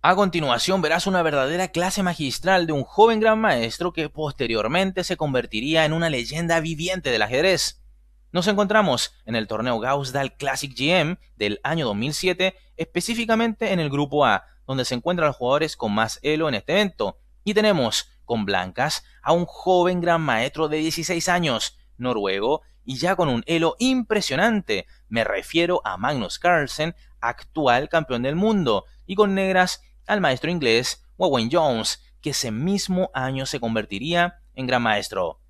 A continuación verás una verdadera clase magistral de un joven gran maestro que posteriormente se convertiría en una leyenda viviente del ajedrez. Nos encontramos en el torneo Gausdal Classic GM del año 2007, específicamente en el grupo A, donde se encuentran los jugadores con más elo en este evento. Y tenemos con blancas a un joven gran maestro de 16 años, noruego, y ya con un elo impresionante. Me refiero a Magnus Carlsen, actual campeón del mundo, y con negras al maestro inglés Owen Jones, que ese mismo año se convertiría en gran maestro.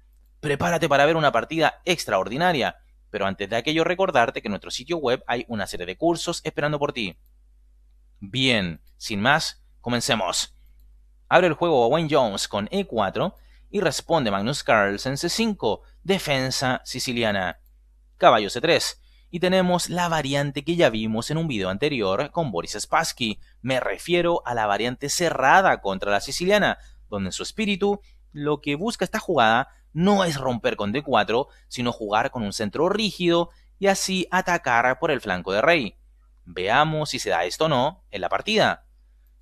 Prepárate para ver una partida extraordinaria, pero antes de aquello recordarte que en nuestro sitio web hay una serie de cursos esperando por ti. Bien, sin más, comencemos. Abre el juego Owen Jones con E4 y responde Magnus Carlsen C5, defensa siciliana. Caballo C3, y tenemos la variante que ya vimos en un video anterior con Boris Spassky. Me refiero a la variante cerrada contra la siciliana, donde en su espíritu lo que busca esta jugada no es romper con D4, sino jugar con un centro rígido y así atacar por el flanco de rey. Veamos si se da esto o no en la partida.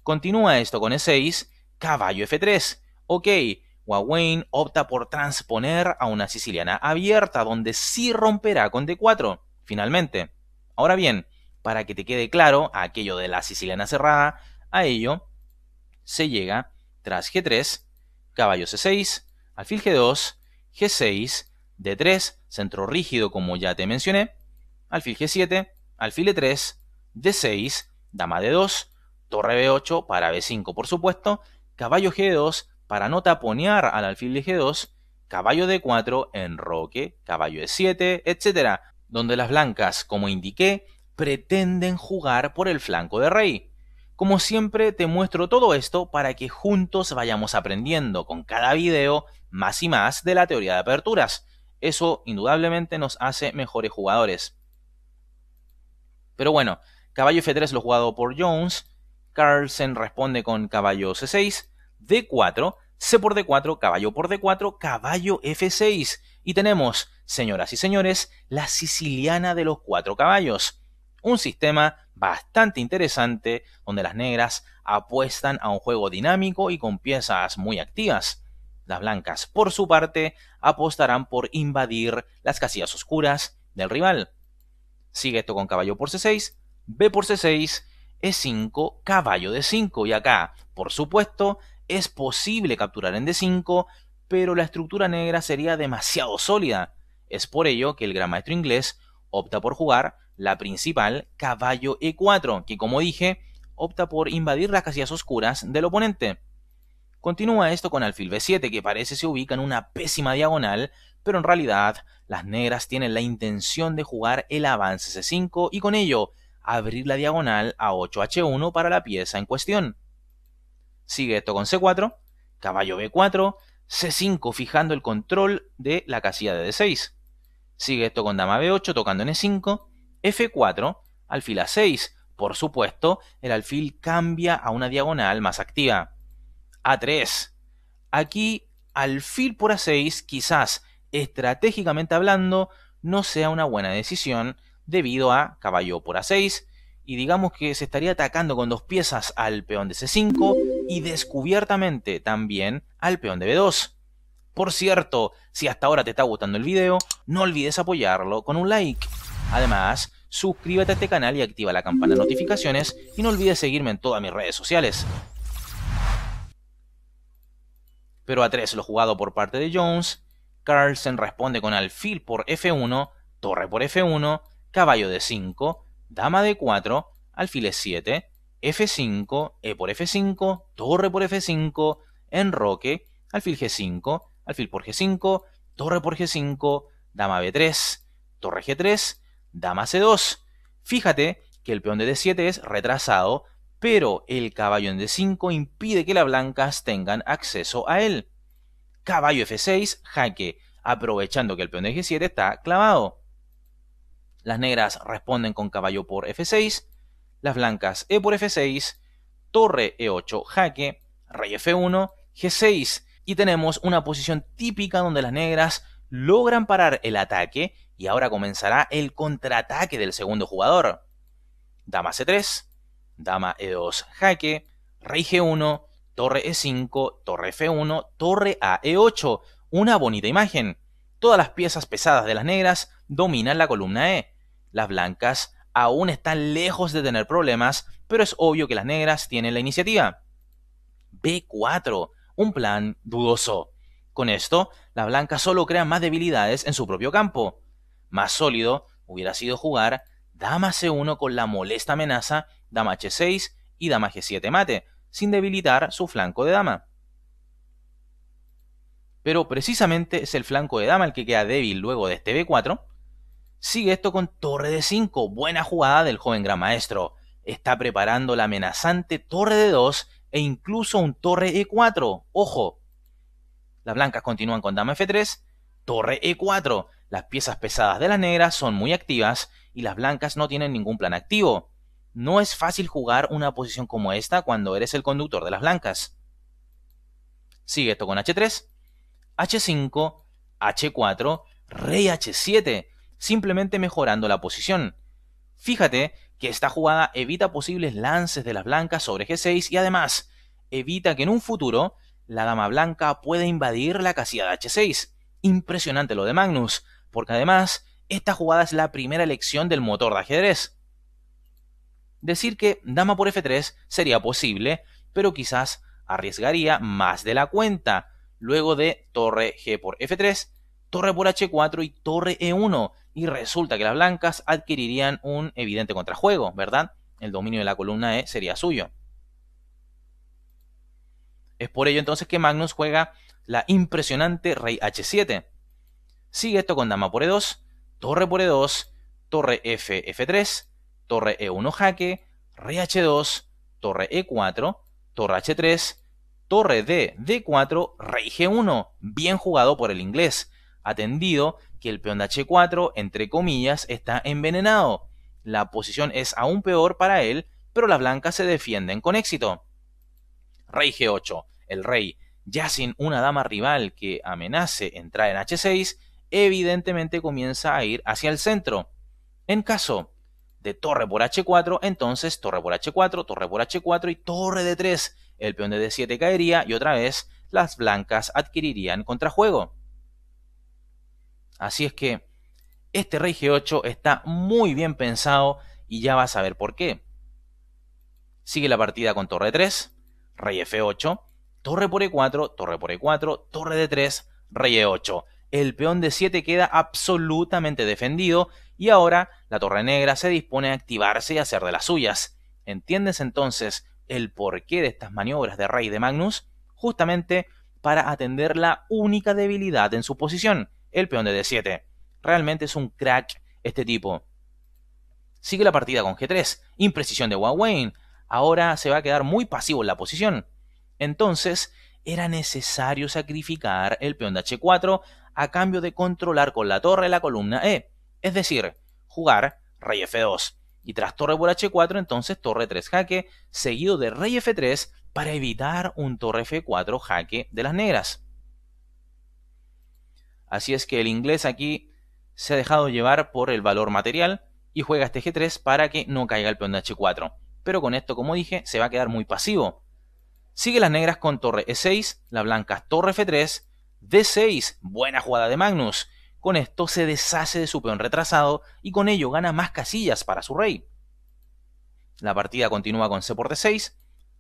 Continúa esto con E6, caballo F3. Ok, Huawei opta por transponer a una siciliana abierta donde sí romperá con D4 finalmente. Ahora bien, para que te quede claro aquello de la siciliana cerrada, a ello se llega tras G3, caballo C6, alfil G2, G6, D3, centro rígido como ya te mencioné, alfil G7, alfil E3, D6, dama D2, torre B8 para B5 por supuesto, caballo G2 para no taponear al alfil de G2, caballo D4, enroque, caballo E7, etc donde las blancas, como indiqué, pretenden jugar por el flanco de rey. Como siempre te muestro todo esto para que juntos vayamos aprendiendo con cada video más y más de la teoría de aperturas. Eso indudablemente nos hace mejores jugadores. Pero bueno, caballo F3 lo jugado por Jones, Carlsen responde con caballo C6, D4, C por D4, caballo por D4, caballo F6 y tenemos señoras y señores, la siciliana de los cuatro caballos. Un sistema bastante interesante donde las negras apuestan a un juego dinámico y con piezas muy activas. Las blancas, por su parte, apostarán por invadir las casillas oscuras del rival. Sigue esto con caballo por C6, B por C6, E5, caballo de 5. Y acá, por supuesto, es posible capturar en D5, pero la estructura negra sería demasiado sólida. Es por ello que el gran maestro inglés opta por jugar la principal caballo e4, que como dije, opta por invadir las casillas oscuras del oponente. Continúa esto con alfil b7, que parece se ubica en una pésima diagonal, pero en realidad las negras tienen la intención de jugar el avance c5 y con ello abrir la diagonal a 8h1 para la pieza en cuestión. Sigue esto con c4, caballo b4, c5 fijando el control de la casilla de d6. Sigue esto con dama b8, tocando en e5, f4, alfil a6. Por supuesto, el alfil cambia a una diagonal más activa. a3. Aquí, alfil por a6 quizás, estratégicamente hablando, no sea una buena decisión debido a caballo por a6 y digamos que se estaría atacando con dos piezas al peón de c5 y descubiertamente también al peón de b2. Por cierto, si hasta ahora te está gustando el video, no olvides apoyarlo con un like. Además, suscríbete a este canal y activa la campana de notificaciones y no olvides seguirme en todas mis redes sociales. Pero a 3 lo jugado por parte de Jones, Carlsen responde con alfil por F1, torre por F1, caballo de 5, dama de 4, Alfil e 7, F5, E por F5, torre por F5, enroque, alfil G5, alfil por G5, torre por G5, dama B3, torre G3, dama C2. Fíjate que el peón de D7 es retrasado, pero el caballo en D5 impide que las blancas tengan acceso a él. Caballo F6, jaque, aprovechando que el peón de G7 está clavado. Las negras responden con caballo por F6, las blancas E por F6, torre E8, jaque, rey F1, G6, y tenemos una posición típica donde las negras logran parar el ataque y ahora comenzará el contraataque del segundo jugador. Dama C3, dama E2 jaque, rey G1, torre E5, torre F1, torre A E8. Una bonita imagen. Todas las piezas pesadas de las negras dominan la columna E. Las blancas aún están lejos de tener problemas, pero es obvio que las negras tienen la iniciativa. B4 un plan dudoso. Con esto, la Blanca solo crea más debilidades en su propio campo. Más sólido hubiera sido jugar dama c1 con la molesta amenaza dama h6 y dama g7 mate, sin debilitar su flanco de dama. Pero precisamente es el flanco de dama el que queda débil luego de este b4. Sigue esto con torre de 5, buena jugada del joven gran maestro. Está preparando la amenazante torre de 2 e incluso un torre E4. Ojo, las blancas continúan con dama F3, torre E4. Las piezas pesadas de las negras son muy activas y las blancas no tienen ningún plan activo. No es fácil jugar una posición como esta cuando eres el conductor de las blancas. Sigue esto con H3, H5, H4, Rey H7, simplemente mejorando la posición. Fíjate que esta jugada evita posibles lances de las blancas sobre G6 y además evita que en un futuro la dama blanca pueda invadir la casilla de H6. Impresionante lo de Magnus, porque además esta jugada es la primera elección del motor de ajedrez. Decir que dama por F3 sería posible, pero quizás arriesgaría más de la cuenta, luego de torre G por F3, torre por H4 y torre E1, y resulta que las blancas adquirirían un evidente contrajuego, ¿verdad? El dominio de la columna E sería suyo. Es por ello entonces que Magnus juega la impresionante rey h7. Sigue esto con dama por e2, torre por e2, torre f f3, torre e1 jaque, rey h2, torre e4, torre h3, torre d d4, rey g1. Bien jugado por el inglés atendido que el peón de h4, entre comillas, está envenenado. La posición es aún peor para él, pero las blancas se defienden con éxito. Rey g8, el rey, ya sin una dama rival que amenace entrar en h6, evidentemente comienza a ir hacia el centro. En caso de torre por h4, entonces torre por h4, torre por h4 y torre de 3 El peón de d7 caería y otra vez las blancas adquirirían contrajuego. Así es que este rey G8 está muy bien pensado y ya vas a ver por qué. Sigue la partida con torre 3, rey F8, torre por E4, torre por E4, torre de 3 rey E8. El peón de 7 queda absolutamente defendido y ahora la torre negra se dispone a activarse y hacer de las suyas. ¿Entiendes entonces el porqué de estas maniobras de rey de Magnus? Justamente para atender la única debilidad en su posición, el peón de D7. Realmente es un crack este tipo. Sigue la partida con G3, imprecisión de Huawei. Ahora se va a quedar muy pasivo en la posición. Entonces, era necesario sacrificar el peón de H4 a cambio de controlar con la torre la columna E. Es decir, jugar rey F2. Y tras torre por H4, entonces torre 3 jaque, seguido de rey F3 para evitar un torre F4 jaque de las negras. Así es que el inglés aquí se ha dejado llevar por el valor material y juega este G3 para que no caiga el peón de H4. Pero con esto, como dije, se va a quedar muy pasivo. Sigue las negras con torre E6, las blancas torre F3, D6, buena jugada de Magnus. Con esto se deshace de su peón retrasado y con ello gana más casillas para su rey. La partida continúa con C por D6,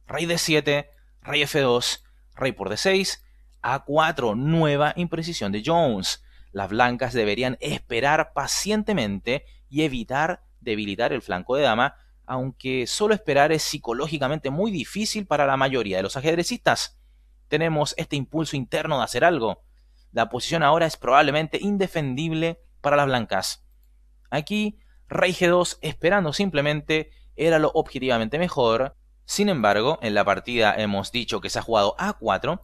rey D7, rey F2, rey por D6, a4, nueva imprecisión de Jones. Las blancas deberían esperar pacientemente y evitar debilitar el flanco de dama, aunque solo esperar es psicológicamente muy difícil para la mayoría de los ajedrecistas. Tenemos este impulso interno de hacer algo. La posición ahora es probablemente indefendible para las blancas. Aquí, rey G2 esperando simplemente era lo objetivamente mejor. Sin embargo, en la partida hemos dicho que se ha jugado A4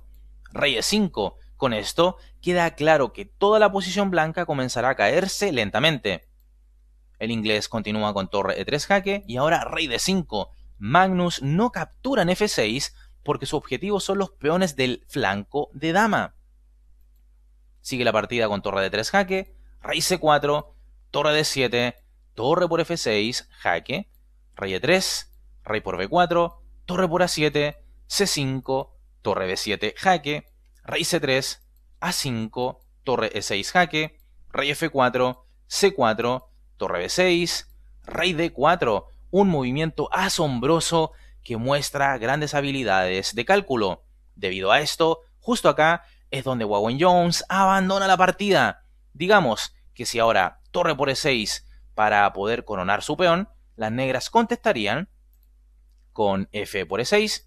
rey e 5. Con esto queda claro que toda la posición blanca comenzará a caerse lentamente. El inglés continúa con torre e3 jaque y ahora rey de 5. Magnus no captura en f6 porque su objetivo son los peones del flanco de dama. Sigue la partida con torre de 3 jaque, rey c4, torre d 7, torre por f6, jaque, rey e3, rey por b4, torre por a7, c5, torre b7 jaque, rey c3, a5, torre e6 jaque, rey f4, c4, torre b6, rey d4, un movimiento asombroso que muestra grandes habilidades de cálculo. Debido a esto, justo acá es donde Wawen Jones abandona la partida. Digamos que si ahora torre por e6 para poder coronar su peón, las negras contestarían con f por e6,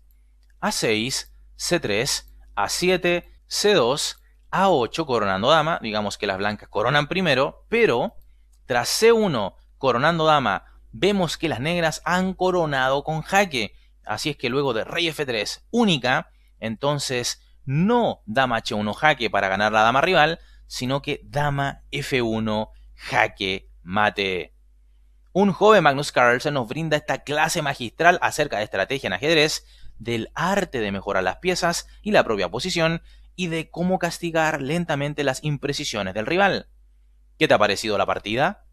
a6, C3, A7, C2, A8 coronando dama, digamos que las blancas coronan primero, pero tras C1 coronando dama, vemos que las negras han coronado con jaque, así es que luego de rey F3 única, entonces no dama H1 jaque para ganar la dama rival, sino que dama F1 jaque mate. Un joven Magnus Carlsen nos brinda esta clase magistral acerca de estrategia en ajedrez, del arte de mejorar las piezas y la propia posición, y de cómo castigar lentamente las imprecisiones del rival. ¿Qué te ha parecido la partida?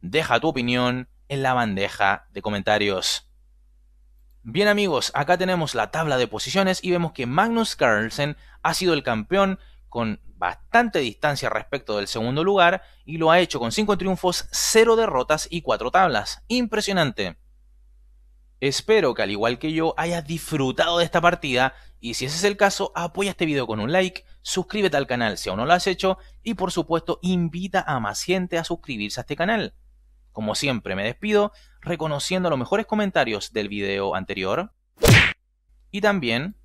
Deja tu opinión en la bandeja de comentarios. Bien amigos, acá tenemos la tabla de posiciones y vemos que Magnus Carlsen ha sido el campeón con bastante distancia respecto del segundo lugar y lo ha hecho con 5 triunfos, 0 derrotas y 4 tablas. Impresionante. Espero que al igual que yo hayas disfrutado de esta partida y si ese es el caso apoya este video con un like, suscríbete al canal si aún no lo has hecho y por supuesto invita a más gente a suscribirse a este canal. Como siempre me despido reconociendo los mejores comentarios del video anterior y también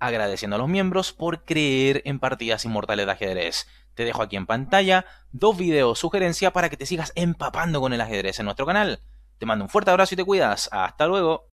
agradeciendo a los miembros por creer en partidas inmortales de ajedrez. Te dejo aquí en pantalla dos videos sugerencia para que te sigas empapando con el ajedrez en nuestro canal. Te mando un fuerte abrazo y te cuidas. Hasta luego.